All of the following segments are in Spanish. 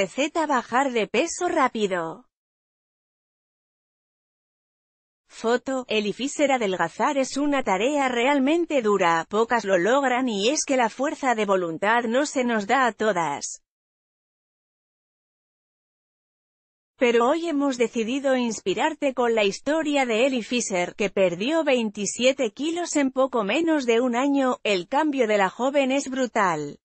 Receta bajar de peso rápido. Foto, el adelgazar es una tarea realmente dura, pocas lo logran y es que la fuerza de voluntad no se nos da a todas. Pero hoy hemos decidido inspirarte con la historia de Eli que perdió 27 kilos en poco menos de un año, el cambio de la joven es brutal.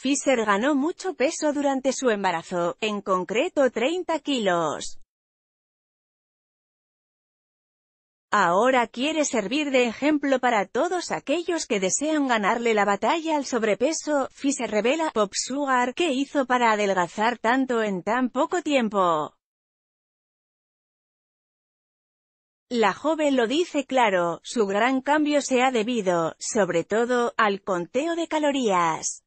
Fisher ganó mucho peso durante su embarazo, en concreto 30 kilos. Ahora quiere servir de ejemplo para todos aquellos que desean ganarle la batalla al sobrepeso, Fisher revela, Pop Sugar, que hizo para adelgazar tanto en tan poco tiempo. La joven lo dice claro, su gran cambio se ha debido, sobre todo, al conteo de calorías.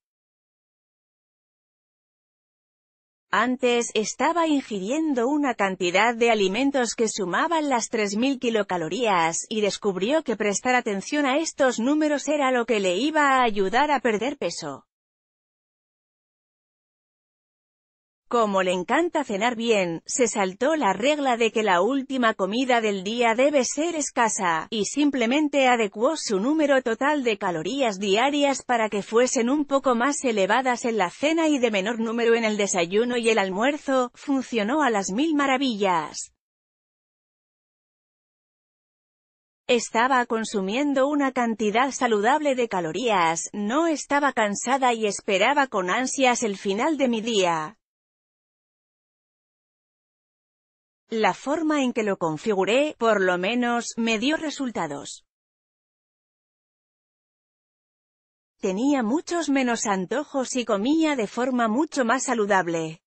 Antes, estaba ingiriendo una cantidad de alimentos que sumaban las 3.000 kilocalorías, y descubrió que prestar atención a estos números era lo que le iba a ayudar a perder peso. Como le encanta cenar bien, se saltó la regla de que la última comida del día debe ser escasa, y simplemente adecuó su número total de calorías diarias para que fuesen un poco más elevadas en la cena y de menor número en el desayuno y el almuerzo, funcionó a las mil maravillas. Estaba consumiendo una cantidad saludable de calorías, no estaba cansada y esperaba con ansias el final de mi día. La forma en que lo configuré, por lo menos, me dio resultados. Tenía muchos menos antojos y comía de forma mucho más saludable.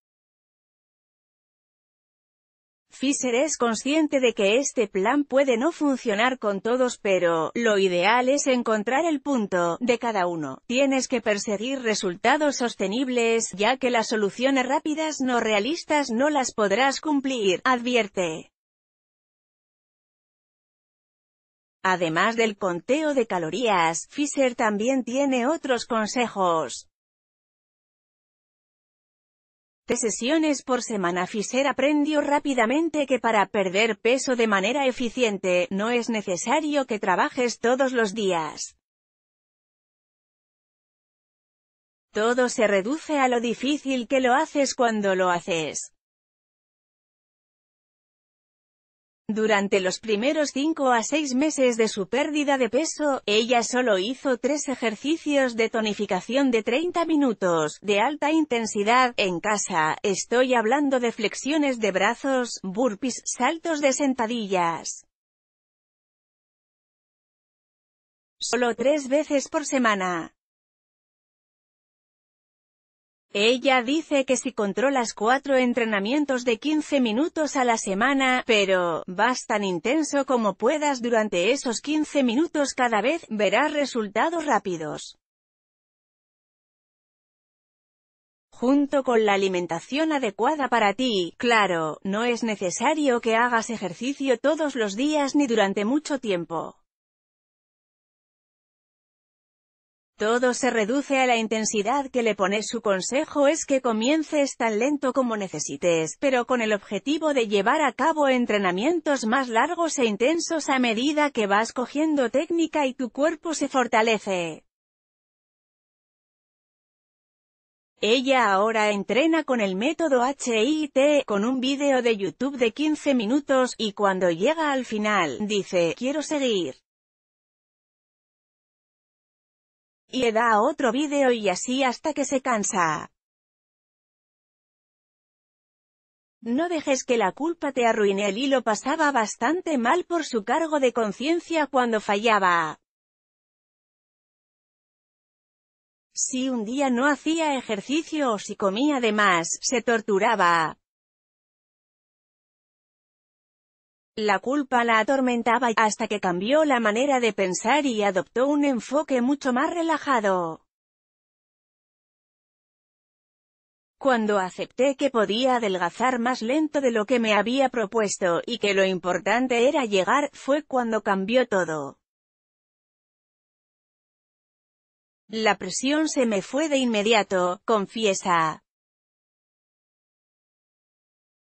Fisher es consciente de que este plan puede no funcionar con todos pero, lo ideal es encontrar el punto, de cada uno. Tienes que perseguir resultados sostenibles, ya que las soluciones rápidas no realistas no las podrás cumplir, advierte. Además del conteo de calorías, Fisher también tiene otros consejos sesiones por semana Fisher aprendió rápidamente que para perder peso de manera eficiente, no es necesario que trabajes todos los días. Todo se reduce a lo difícil que lo haces cuando lo haces. Durante los primeros 5 a 6 meses de su pérdida de peso, ella solo hizo tres ejercicios de tonificación de 30 minutos, de alta intensidad, en casa, estoy hablando de flexiones de brazos, burpees, saltos de sentadillas. Solo tres veces por semana. Ella dice que si controlas cuatro entrenamientos de 15 minutos a la semana, pero, vas tan intenso como puedas durante esos 15 minutos cada vez, verás resultados rápidos. Junto con la alimentación adecuada para ti, claro, no es necesario que hagas ejercicio todos los días ni durante mucho tiempo. Todo se reduce a la intensidad que le pone. Su consejo es que comiences tan lento como necesites, pero con el objetivo de llevar a cabo entrenamientos más largos e intensos a medida que vas cogiendo técnica y tu cuerpo se fortalece. Ella ahora entrena con el método HIT, con un vídeo de YouTube de 15 minutos, y cuando llega al final, dice, quiero seguir. y da otro vídeo y así hasta que se cansa. No dejes que la culpa te arruine el hilo pasaba bastante mal por su cargo de conciencia cuando fallaba. Si un día no hacía ejercicio o si comía de más, se torturaba. La culpa la atormentaba hasta que cambió la manera de pensar y adoptó un enfoque mucho más relajado. Cuando acepté que podía adelgazar más lento de lo que me había propuesto, y que lo importante era llegar, fue cuando cambió todo. La presión se me fue de inmediato, confiesa.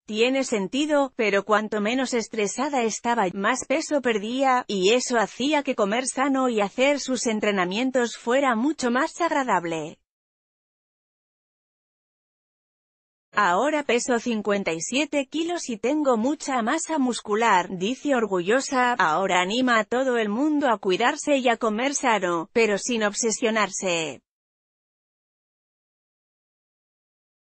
Tiene sentido, pero cuanto menos estresada estaba, más peso perdía, y eso hacía que comer sano y hacer sus entrenamientos fuera mucho más agradable. Ahora peso 57 kilos y tengo mucha masa muscular, dice orgullosa, ahora anima a todo el mundo a cuidarse y a comer sano, pero sin obsesionarse.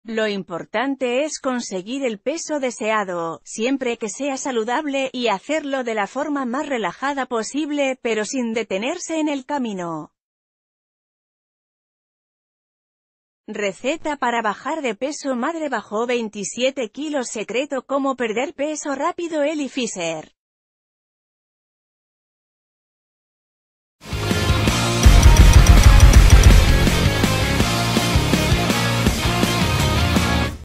Lo importante es conseguir el peso deseado, siempre que sea saludable, y hacerlo de la forma más relajada posible, pero sin detenerse en el camino. Receta para bajar de peso Madre bajó 27 kilos Secreto cómo perder peso rápido Eli